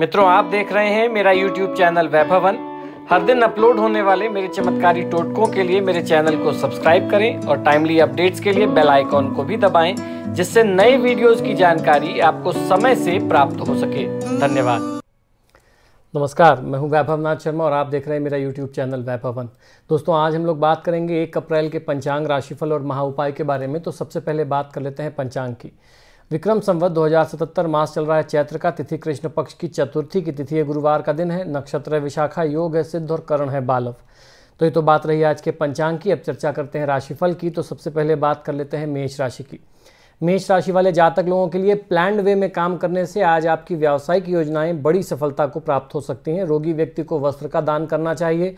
मित्रों आप देख रहे हैं मेरा YouTube चैनल वैभवन हर दिन अपलोड होने वाले मेरे चमत्कारी टोटकों के लिए मेरे चैनल को सब्सक्राइब करें और टाइमली अपडेट्स के लिए बेल आइकॉन को भी दबाएं जिससे नए वीडियोस की जानकारी आपको समय से प्राप्त हो सके धन्यवाद नमस्कार मैं हूं वैभव नाथ शर्मा और आप देख रहे हैं मेरा यूट्यूब चैनल वैभवन दोस्तों आज हम लोग बात करेंगे एक अप्रैल के पंचांग राशिफल और महा उपाय के बारे में तो सबसे पहले बात कर लेते हैं पंचांग की विक्रम संवत 2077 मास चल रहा है चैत्र का तिथि कृष्ण पक्ष की चतुर्थी की तिथि है गुरुवार का दिन है नक्षत्र विशाखा योग है सिद्ध और करण है बालव तो ये तो बात रही आज के पंचांग की अब चर्चा करते हैं राशिफल की तो सबसे पहले बात कर लेते हैं मेष राशि की मेष राशि वाले जातक लोगों के लिए प्लैंड वे में काम करने से आज आपकी व्यावसायिक योजनाएं बड़ी सफलता को प्राप्त हो सकती हैं रोगी व्यक्ति को वस्त्र का दान करना चाहिए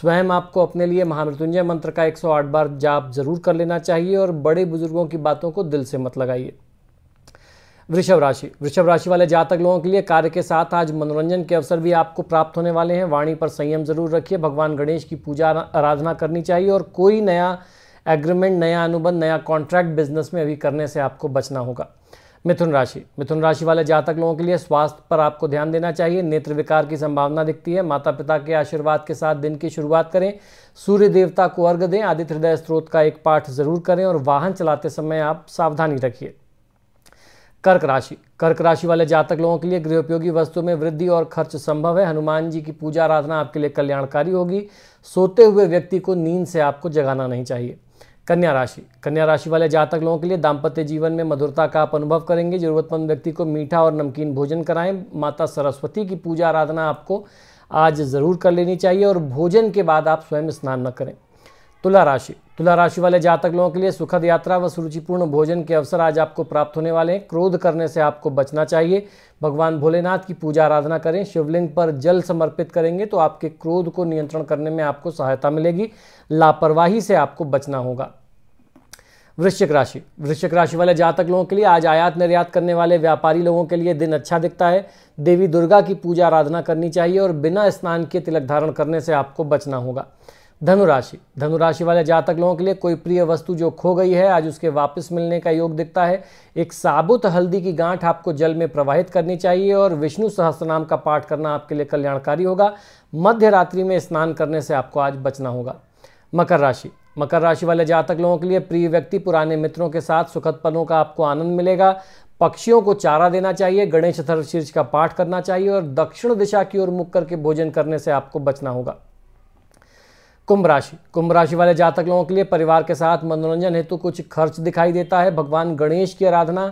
स्वयं आपको अपने लिए महामृत्युंजय मंत्र का 108 बार जाप जरूर कर लेना चाहिए और बड़े बुजुर्गों की बातों को दिल से मत लगाइए वृषभ राशि वृषभ राशि वाले जातक लोगों के लिए कार्य के साथ आज मनोरंजन के अवसर भी आपको प्राप्त होने वाले हैं वाणी पर संयम जरूर रखिए भगवान गणेश की पूजा आराधना करनी चाहिए और कोई नया एग्रीमेंट नया अनुबंध नया कॉन्ट्रैक्ट बिजनेस में अभी करने से आपको बचना होगा मिथुन राशि मिथुन राशि वाले जातक लोगों के लिए स्वास्थ्य पर आपको ध्यान देना चाहिए नेत्र विकार की संभावना दिखती है माता पिता के आशीर्वाद के साथ दिन की शुरुआत करें सूर्य देवता को अर्घ दें आदित्य हृदय स्त्रोत का एक पाठ जरूर करें और वाहन चलाते समय आप सावधानी रखिए कर्क राशि कर्क राशि वाले जातक लोगों के लिए गृहोपयोगी वस्तुओं में वृद्धि और खर्च संभव है हनुमान जी की पूजा आराधना आपके लिए कल्याणकारी होगी सोते हुए व्यक्ति को नींद से आपको जगाना नहीं चाहिए कन्या राशि कन्या राशि वाले जातक लोगों के लिए दाम्पत्य जीवन में मधुरता का आप अनुभव करेंगे जरूरतमंद व्यक्ति को मीठा और नमकीन भोजन कराएं माता सरस्वती की पूजा आराधना आपको आज ज़रूर कर लेनी चाहिए और भोजन के बाद आप स्वयं स्नान न करें तुला राशि तुला राशि वाले जातक लोगों के लिए सुखद यात्रा व सुरुचिपूर्ण भोजन के अवसर आज आपको प्राप्त होने वाले हैं क्रोध करने से आपको बचना चाहिए भगवान भोलेनाथ की पूजा आराधना करें शिवलिंग पर जल समर्पित करेंगे तो आपके क्रोध को नियंत्रण करने में आपको सहायता मिलेगी लापरवाही से आपको बचना होगा वृश्चिक राशि वृश्चिक राशि वाले जातक लोगों के लिए आज आयात निर्यात करने वाले व्यापारी लोगों के लिए दिन अच्छा दिखता है देवी दुर्गा की पूजा आराधना करनी चाहिए और बिना स्नान के तिलक धारण करने से आपको बचना होगा धनुराशि धनुराशि वाले जातक लोगों के लिए कोई प्रिय वस्तु जो खो गई है आज उसके वापस मिलने का योग दिखता है एक साबुत हल्दी की गांठ आपको जल में प्रवाहित करनी चाहिए और विष्णु सहस्त्रनाम का पाठ करना आपके लिए कल्याणकारी होगा मध्य रात्रि में स्नान करने से आपको आज बचना होगा मकर राशि मकर राशि वाले जातक लोगों के लिए प्रिय व्यक्ति पुराने मित्रों के साथ सुखद पलों का आपको आनंद मिलेगा पक्षियों को चारा देना चाहिए गणेश शीर्ष का पाठ करना चाहिए और दक्षिण दिशा की ओर मुख करके भोजन करने से आपको बचना होगा कुंभ राशि कुंभ राशि वाले जातक लोगों के लिए परिवार के साथ मनोरंजन हेतु कुछ खर्च दिखाई देता है भगवान गणेश की आराधना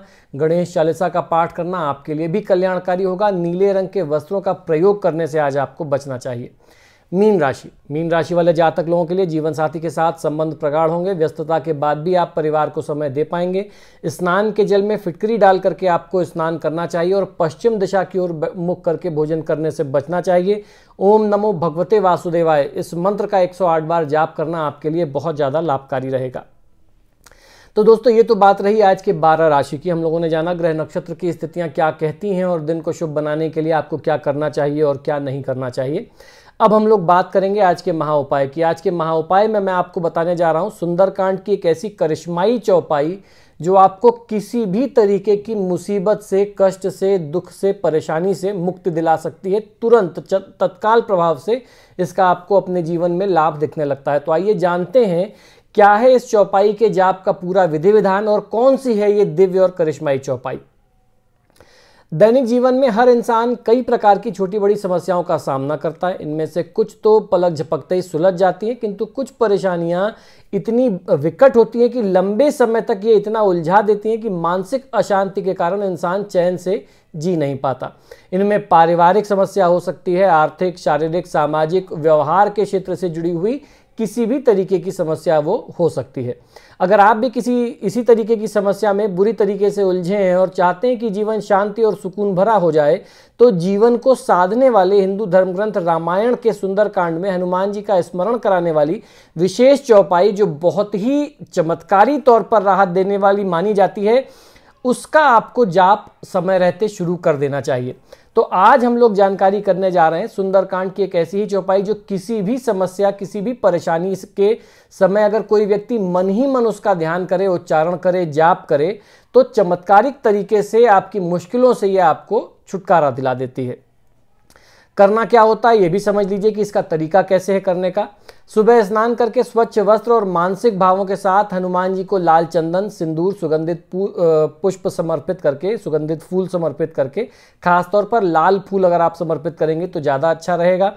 गणेश चालीसा का पाठ करना आपके लिए भी कल्याणकारी होगा नीले रंग के वस्त्रों का प्रयोग करने से आज आपको बचना चाहिए मीन राशि मीन राशि वाले जातक लोगों के लिए जीवन साथी के साथ संबंध प्रगाढ़ होंगे व्यस्तता के बाद भी आप परिवार को समय दे पाएंगे स्नान के जल में फिटकरी डाल करके आपको स्नान करना चाहिए और पश्चिम दिशा की ओर मुख करके भोजन करने से बचना चाहिए ओम नमो भगवते वासुदेवाय इस मंत्र का 108 बार जाप करना आपके लिए बहुत ज़्यादा लाभकारी रहेगा तो दोस्तों ये तो बात रही आज के 12 राशि की हम लोगों ने जाना ग्रह नक्षत्र की स्थितियां क्या कहती हैं और दिन को शुभ बनाने के लिए आपको क्या करना चाहिए और क्या नहीं करना चाहिए अब हम लोग बात करेंगे आज के महा उपाय की आज के महा उपाय में मैं आपको बताने जा रहा हूँ सुंदरकांड की एक ऐसी करिश्माई चौपाई जो आपको किसी भी तरीके की मुसीबत से कष्ट से दुख से परेशानी से मुक्ति दिला सकती है तुरंत तत्काल प्रभाव से इसका आपको अपने जीवन में लाभ दिखने लगता है तो आइए जानते हैं क्या है इस चौपाई के जाप का पूरा विधि विधान और कौन सी है ये दिव्य और करिश्माई चौपाई दैनिक जीवन में हर इंसान कई प्रकार की छोटी बड़ी समस्याओं का सामना करता है इनमें से कुछ तो पलक झपकते ही सुलझ जाती हैं किंतु कुछ परेशानियां इतनी विकट होती हैं कि लंबे समय तक ये इतना उलझा देती हैं कि मानसिक अशांति के कारण इंसान चैन से जी नहीं पाता इनमें पारिवारिक समस्या हो सकती है आर्थिक शारीरिक सामाजिक व्यवहार के क्षेत्र से जुड़ी हुई किसी भी तरीके की समस्या वो हो सकती है अगर आप भी किसी इसी तरीके की समस्या में बुरी तरीके से उलझे हैं और चाहते हैं कि जीवन शांति और सुकून भरा हो जाए तो जीवन को साधने वाले हिंदू धर्म ग्रंथ रामायण के सुंदरकांड में हनुमान जी का स्मरण कराने वाली विशेष चौपाई जो बहुत ही चमत्कारी तौर पर राहत देने वाली मानी जाती है उसका आपको जाप समय रहते शुरू कर देना चाहिए तो आज हम लोग जानकारी करने जा रहे हैं सुंदरकांड की एक ऐसी ही चौपाई जो किसी भी समस्या किसी भी परेशानी के समय अगर कोई व्यक्ति मन ही मन उसका ध्यान करे उच्चारण करे जाप करे तो चमत्कारिक तरीके से आपकी मुश्किलों से यह आपको छुटकारा दिला देती है करना क्या होता है ये भी समझ लीजिए कि इसका तरीका कैसे है करने का सुबह स्नान करके स्वच्छ वस्त्र और मानसिक भावों के साथ हनुमान जी को लाल चंदन सिंदूर सुगंधित पुष्प समर्पित करके सुगंधित फूल समर्पित करके खासतौर पर लाल फूल अगर आप समर्पित करेंगे तो ज़्यादा अच्छा रहेगा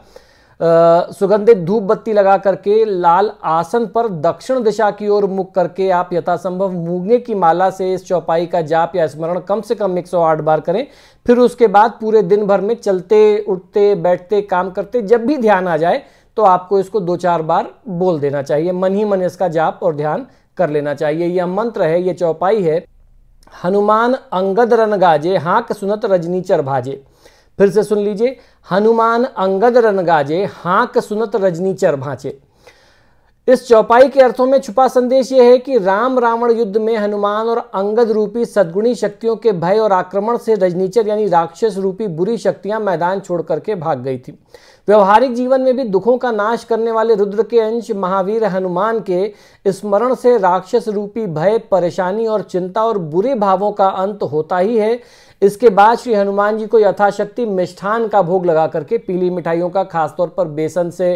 सुगंधित धूप बत्ती लगा करके लाल आसन पर दक्षिण दिशा की ओर मुख करके आप यथासंभव मूंगे की माला से इस चौपाई का जाप या स्मरण कम से कम 108 बार करें फिर उसके बाद पूरे दिन भर में चलते उठते बैठते काम करते जब भी ध्यान आ जाए तो आपको इसको दो चार बार बोल देना चाहिए मन ही मन इसका जाप और ध्यान कर लेना चाहिए यह मंत्र है यह चौपाई है हनुमान अंगद रन गाजे हाँक सुनत रजनीचर भाजे फिर से सुन लीजिए हनुमान अंगद रनगाजे हाक सुनत रजनीचर भाचे इस चौपाई के अर्थों में छुपा संदेश यह है कि राम रावण युद्ध में हनुमान और अंगद रूपी सद्गुणी शक्तियों के भय और आक्रमण से रजनीचर यानी राक्षस रूपी बुरी शक्तियां मैदान छोड़ करके भाग गई थी व्यवहारिक जीवन में भी दुखों का नाश करने वाले रुद्र के अंश महावीर हनुमान के स्मरण से राक्षस रूपी भय परेशानी और चिंता और बुरे भावों का अंत होता ही है इसके बाद श्री हनुमान जी को यथाशक्ति मिष्ठान का भोग लगा करके पीली मिठाइयों का खासतौर पर बेसन से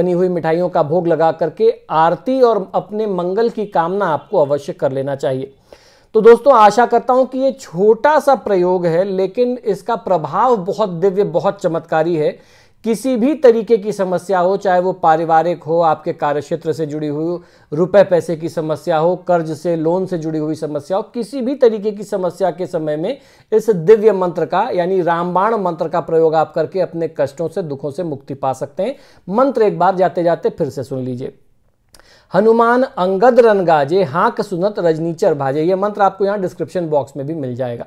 बनी हुई मिठाइयों का भोग लगा करके आरती और अपने मंगल की कामना आपको अवश्य कर लेना चाहिए तो दोस्तों आशा करता हूं कि ये छोटा सा प्रयोग है लेकिन इसका प्रभाव बहुत दिव्य बहुत चमत्कारी है किसी भी तरीके की समस्या हो चाहे वो पारिवारिक हो आपके कार्य क्षेत्र से जुड़ी हुई रुपए पैसे की समस्या हो कर्ज से लोन से जुड़ी हुई समस्या हो किसी भी तरीके की समस्या के समय में इस दिव्य मंत्र का यानी रामबाण मंत्र का प्रयोग आप करके अपने कष्टों से दुखों से मुक्ति पा सकते हैं मंत्र एक बार जाते जाते फिर से सुन लीजिए हनुमान अंगद रन गाजे हाक सुनत रजनीचर भाजे ये मंत्र आपको यहाँ डिस्क्रिप्शन बॉक्स में भी मिल जाएगा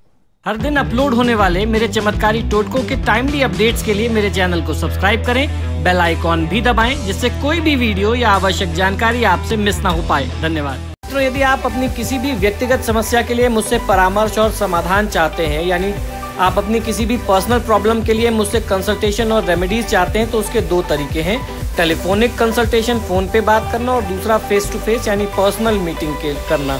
हर दिन अपलोड होने वाले मेरे चमत्कारी टोटकों के टाइमली अपडेट्स के लिए मेरे चैनल को सब्सक्राइब करें बेल आइकॉन भी दबाएं जिससे कोई भी वीडियो या आवश्यक जानकारी आपसे मिस ना हो पाए धन्यवाद मित्रों यदि आप अपनी किसी भी व्यक्तिगत समस्या के लिए मुझसे परामर्श और समाधान चाहते हैं यानी आप अपनी किसी भी पर्सनल प्रॉब्लम के लिए मुझसे कंसल्टेशन और रेमेडीज चाहते हैं तो उसके दो तरीके हैं टेलीफोनिक कंसल्टेशन फ़ोन पे बात करना और दूसरा फेस टू फेस यानी पर्सनल मीटिंग के करना